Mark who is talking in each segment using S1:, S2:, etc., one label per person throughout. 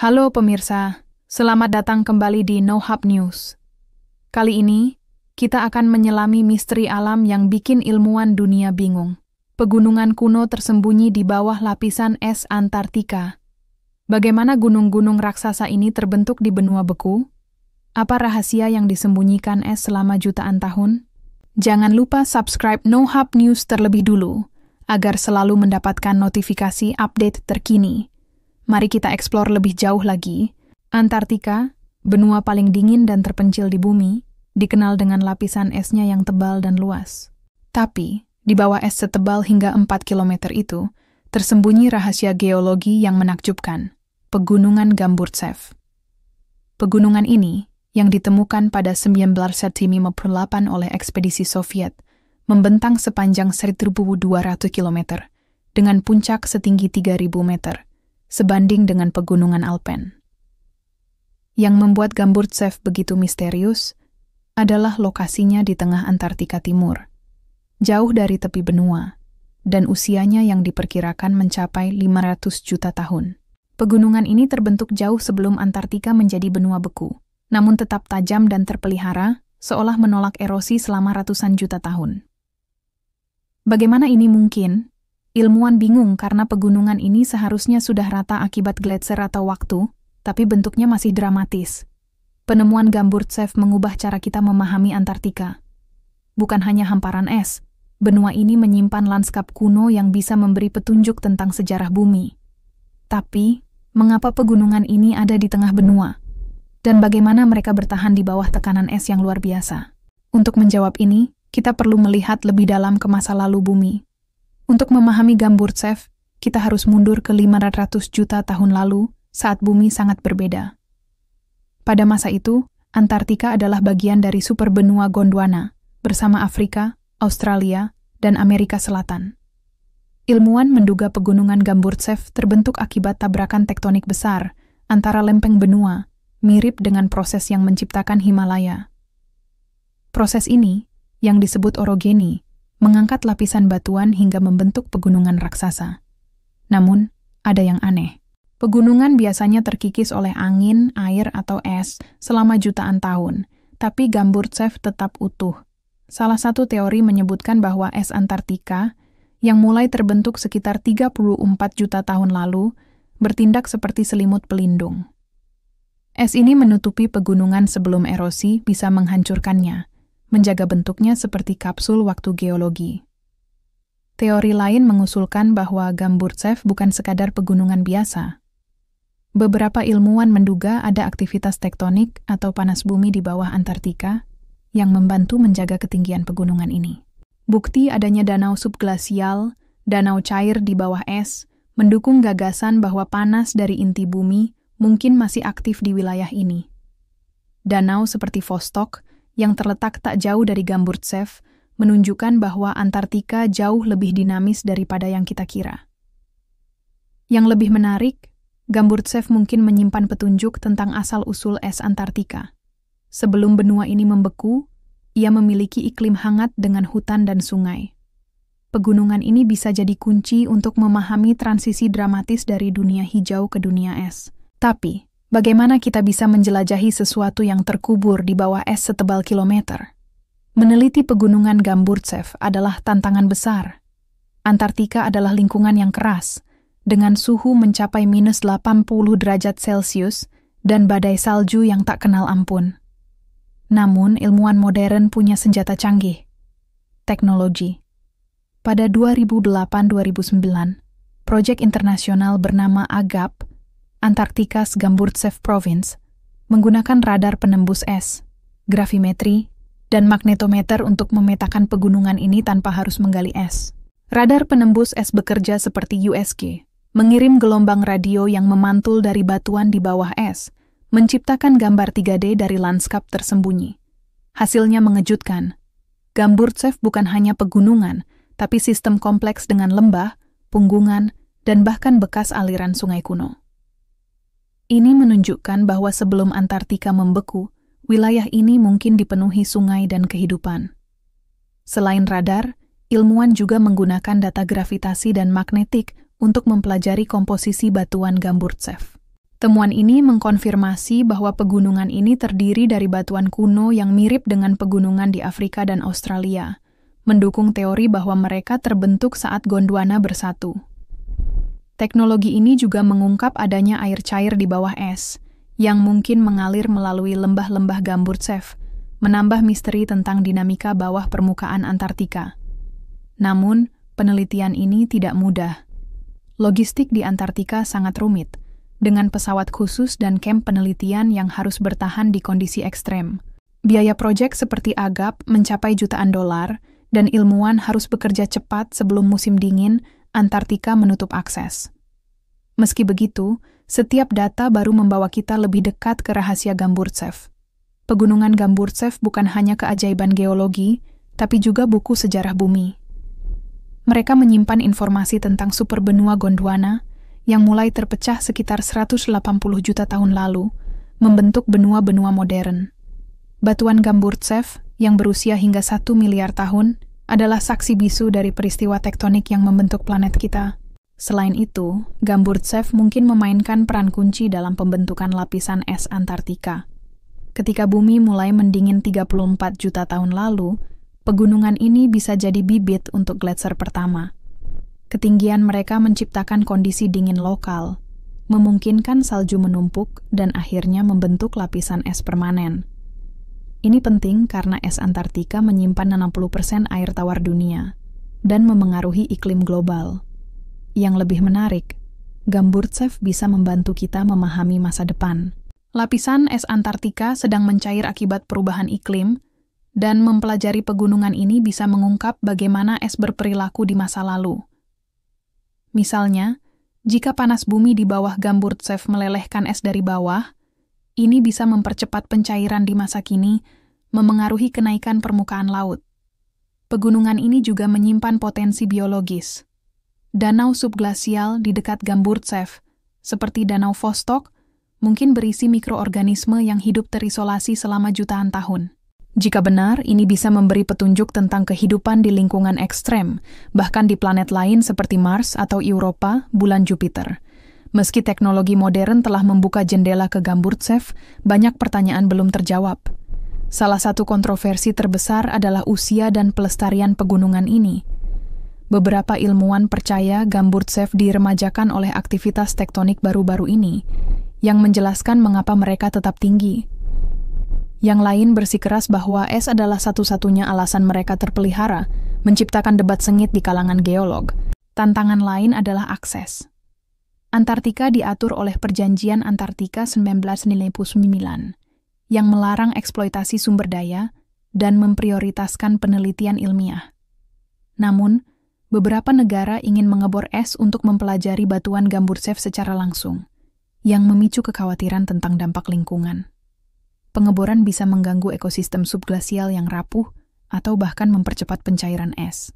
S1: Halo pemirsa, selamat datang kembali di No Hub News. Kali ini, kita akan menyelami misteri alam yang bikin ilmuwan dunia bingung. Pegunungan kuno tersembunyi di bawah lapisan es Antartika. Bagaimana gunung-gunung raksasa ini terbentuk di benua beku? Apa rahasia yang disembunyikan es selama jutaan tahun? Jangan lupa subscribe No Hub News terlebih dulu, agar selalu mendapatkan notifikasi update terkini. Mari kita eksplor lebih jauh lagi. Antartika, benua paling dingin dan terpencil di bumi, dikenal dengan lapisan esnya yang tebal dan luas. Tapi, di bawah es setebal hingga 4 km itu, tersembunyi rahasia geologi yang menakjubkan, Pegunungan Gamburtsev. Pegunungan ini, yang ditemukan pada 1958 oleh ekspedisi Soviet, membentang sepanjang 1.200 km, dengan puncak setinggi 3.000 meter sebanding dengan pegunungan Alpen. Yang membuat Gamburtsev begitu misterius adalah lokasinya di tengah Antartika Timur, jauh dari tepi benua, dan usianya yang diperkirakan mencapai 500 juta tahun. Pegunungan ini terbentuk jauh sebelum Antartika menjadi benua beku, namun tetap tajam dan terpelihara, seolah menolak erosi selama ratusan juta tahun. Bagaimana ini mungkin Ilmuwan bingung karena pegunungan ini seharusnya sudah rata akibat gletser atau waktu, tapi bentuknya masih dramatis. Penemuan Gamburtsev mengubah cara kita memahami Antartika. Bukan hanya hamparan es, benua ini menyimpan lanskap kuno yang bisa memberi petunjuk tentang sejarah bumi. Tapi, mengapa pegunungan ini ada di tengah benua? Dan bagaimana mereka bertahan di bawah tekanan es yang luar biasa? Untuk menjawab ini, kita perlu melihat lebih dalam ke masa lalu bumi, untuk memahami Gamburtsev, kita harus mundur ke 500 juta tahun lalu saat bumi sangat berbeda. Pada masa itu, Antartika adalah bagian dari superbenua Gondwana bersama Afrika, Australia, dan Amerika Selatan. Ilmuwan menduga pegunungan Gamburtsev terbentuk akibat tabrakan tektonik besar antara lempeng benua, mirip dengan proses yang menciptakan Himalaya. Proses ini, yang disebut orogeni, mengangkat lapisan batuan hingga membentuk pegunungan raksasa. Namun, ada yang aneh. Pegunungan biasanya terkikis oleh angin, air, atau es selama jutaan tahun, tapi Gamburtsev tetap utuh. Salah satu teori menyebutkan bahwa es Antartika, yang mulai terbentuk sekitar 34 juta tahun lalu, bertindak seperti selimut pelindung. Es ini menutupi pegunungan sebelum erosi bisa menghancurkannya, menjaga bentuknya seperti kapsul waktu geologi. Teori lain mengusulkan bahwa Gamburtsev bukan sekadar pegunungan biasa. Beberapa ilmuwan menduga ada aktivitas tektonik atau panas bumi di bawah Antartika yang membantu menjaga ketinggian pegunungan ini. Bukti adanya danau subglasial, danau cair di bawah es, mendukung gagasan bahwa panas dari inti bumi mungkin masih aktif di wilayah ini. Danau seperti Vostok yang terletak tak jauh dari Gamburtsev menunjukkan bahwa Antartika jauh lebih dinamis daripada yang kita kira. Yang lebih menarik, Gamburtsev mungkin menyimpan petunjuk tentang asal-usul es Antartika. Sebelum benua ini membeku, ia memiliki iklim hangat dengan hutan dan sungai. Pegunungan ini bisa jadi kunci untuk memahami transisi dramatis dari dunia hijau ke dunia es. Tapi, Bagaimana kita bisa menjelajahi sesuatu yang terkubur di bawah es setebal kilometer? Meneliti pegunungan Gamburtsev adalah tantangan besar. Antartika adalah lingkungan yang keras, dengan suhu mencapai minus 80 derajat Celcius dan badai salju yang tak kenal ampun. Namun, ilmuwan modern punya senjata canggih, teknologi. Pada 2008-2009, proyek internasional bernama AGAP Antarktikas Gamburtsev Province, menggunakan radar penembus es, grafimetri, dan magnetometer untuk memetakan pegunungan ini tanpa harus menggali es. Radar penembus es bekerja seperti USG, mengirim gelombang radio yang memantul dari batuan di bawah es, menciptakan gambar 3D dari lanskap tersembunyi. Hasilnya mengejutkan. Gamburtsev bukan hanya pegunungan, tapi sistem kompleks dengan lembah, punggungan, dan bahkan bekas aliran sungai kuno. Ini menunjukkan bahwa sebelum Antartika membeku, wilayah ini mungkin dipenuhi sungai dan kehidupan. Selain radar, ilmuwan juga menggunakan data gravitasi dan magnetik untuk mempelajari komposisi batuan Gamburtsev. Temuan ini mengkonfirmasi bahwa pegunungan ini terdiri dari batuan kuno yang mirip dengan pegunungan di Afrika dan Australia, mendukung teori bahwa mereka terbentuk saat Gondwana bersatu. Teknologi ini juga mengungkap adanya air cair di bawah es, yang mungkin mengalir melalui lembah-lembah Gamburtsev, menambah misteri tentang dinamika bawah permukaan Antartika. Namun, penelitian ini tidak mudah. Logistik di Antartika sangat rumit, dengan pesawat khusus dan kamp penelitian yang harus bertahan di kondisi ekstrem. Biaya proyek seperti agap mencapai jutaan dolar, dan ilmuwan harus bekerja cepat sebelum musim dingin Antartika menutup akses. Meski begitu, setiap data baru membawa kita lebih dekat ke rahasia Gamburtsev. Pegunungan Gamburtsev bukan hanya keajaiban geologi, tapi juga buku sejarah bumi. Mereka menyimpan informasi tentang superbenua Gondwana yang mulai terpecah sekitar 180 juta tahun lalu, membentuk benua-benua modern. Batuan Gamburtsev yang berusia hingga 1 miliar tahun adalah saksi bisu dari peristiwa tektonik yang membentuk planet kita. Selain itu, Gamburtsev mungkin memainkan peran kunci dalam pembentukan lapisan es Antartika. Ketika bumi mulai mendingin 34 juta tahun lalu, pegunungan ini bisa jadi bibit untuk gletser pertama. Ketinggian mereka menciptakan kondisi dingin lokal, memungkinkan salju menumpuk dan akhirnya membentuk lapisan es permanen. Ini penting karena es Antartika menyimpan 60% air tawar dunia dan memengaruhi iklim global. Yang lebih menarik, Gamburtsev bisa membantu kita memahami masa depan. Lapisan es Antartika sedang mencair akibat perubahan iklim, dan mempelajari pegunungan ini bisa mengungkap bagaimana es berperilaku di masa lalu. Misalnya, jika panas bumi di bawah Gamburtsev melelehkan es dari bawah, ini bisa mempercepat pencairan di masa kini, memengaruhi kenaikan permukaan laut. Pegunungan ini juga menyimpan potensi biologis. Danau subglasial di dekat Gamburtsev, seperti Danau Vostok, mungkin berisi mikroorganisme yang hidup terisolasi selama jutaan tahun. Jika benar, ini bisa memberi petunjuk tentang kehidupan di lingkungan ekstrem, bahkan di planet lain seperti Mars atau Europa, bulan Jupiter. Meski teknologi modern telah membuka jendela ke Gamburtsev, banyak pertanyaan belum terjawab. Salah satu kontroversi terbesar adalah usia dan pelestarian pegunungan ini. Beberapa ilmuwan percaya Gamburtsev diremajakan oleh aktivitas tektonik baru-baru ini, yang menjelaskan mengapa mereka tetap tinggi. Yang lain bersikeras bahwa es adalah satu-satunya alasan mereka terpelihara, menciptakan debat sengit di kalangan geolog. Tantangan lain adalah akses. Antartika diatur oleh Perjanjian Antartika 1999 yang melarang eksploitasi sumber daya dan memprioritaskan penelitian ilmiah. Namun, beberapa negara ingin mengebor es untuk mempelajari batuan gambur Gambursev secara langsung, yang memicu kekhawatiran tentang dampak lingkungan. Pengeboran bisa mengganggu ekosistem subglasial yang rapuh atau bahkan mempercepat pencairan es.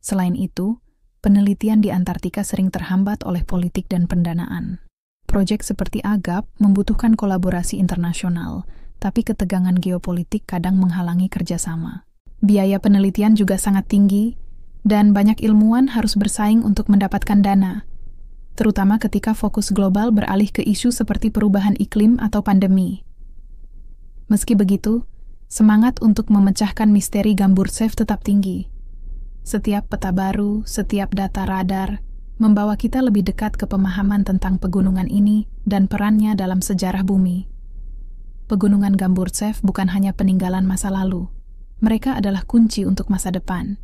S1: Selain itu, penelitian di Antartika sering terhambat oleh politik dan pendanaan. Proyek seperti AGAP membutuhkan kolaborasi internasional, tapi ketegangan geopolitik kadang menghalangi kerjasama. Biaya penelitian juga sangat tinggi, dan banyak ilmuwan harus bersaing untuk mendapatkan dana, terutama ketika fokus global beralih ke isu seperti perubahan iklim atau pandemi. Meski begitu, semangat untuk memecahkan misteri Gambur Safe tetap tinggi. Setiap peta baru, setiap data radar, membawa kita lebih dekat ke pemahaman tentang pegunungan ini dan perannya dalam sejarah bumi. Pegunungan Gamburtsev bukan hanya peninggalan masa lalu. Mereka adalah kunci untuk masa depan.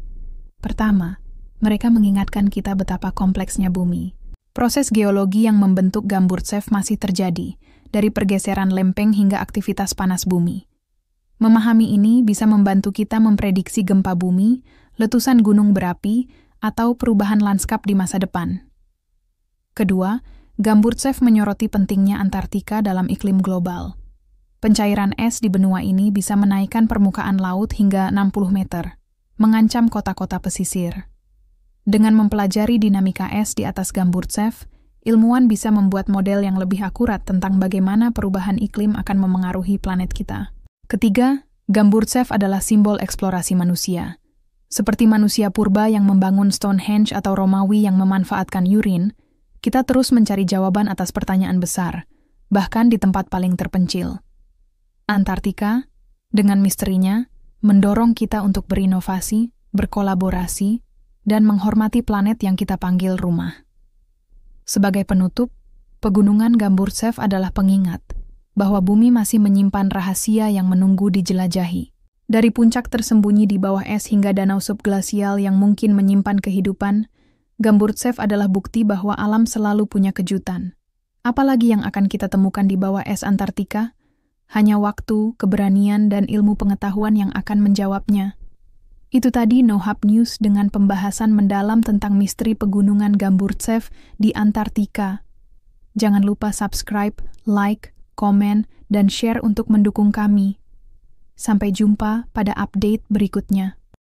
S1: Pertama, mereka mengingatkan kita betapa kompleksnya bumi. Proses geologi yang membentuk Gamburtsev masih terjadi, dari pergeseran lempeng hingga aktivitas panas bumi. Memahami ini bisa membantu kita memprediksi gempa bumi, letusan gunung berapi, atau perubahan lanskap di masa depan. Kedua, Gamburtsev menyoroti pentingnya Antartika dalam iklim global. Pencairan es di benua ini bisa menaikkan permukaan laut hingga 60 meter, mengancam kota-kota pesisir. Dengan mempelajari dinamika es di atas Gamburtsev, ilmuwan bisa membuat model yang lebih akurat tentang bagaimana perubahan iklim akan memengaruhi planet kita. Ketiga, Gamburtsev adalah simbol eksplorasi manusia. Seperti manusia purba yang membangun Stonehenge atau Romawi yang memanfaatkan urin, kita terus mencari jawaban atas pertanyaan besar, bahkan di tempat paling terpencil. Antartika, dengan misterinya, mendorong kita untuk berinovasi, berkolaborasi, dan menghormati planet yang kita panggil rumah. Sebagai penutup, pegunungan Gamburtsev adalah pengingat bahwa bumi masih menyimpan rahasia yang menunggu dijelajahi. Dari puncak tersembunyi di bawah es hingga danau subglasial yang mungkin menyimpan kehidupan, Gamburtsev adalah bukti bahwa alam selalu punya kejutan. Apalagi yang akan kita temukan di bawah es Antartika? Hanya waktu, keberanian, dan ilmu pengetahuan yang akan menjawabnya. Itu tadi No Hub News dengan pembahasan mendalam tentang misteri pegunungan Gamburtsev di Antartika. Jangan lupa subscribe, like, komen, dan share untuk mendukung kami. Sampai jumpa pada update berikutnya.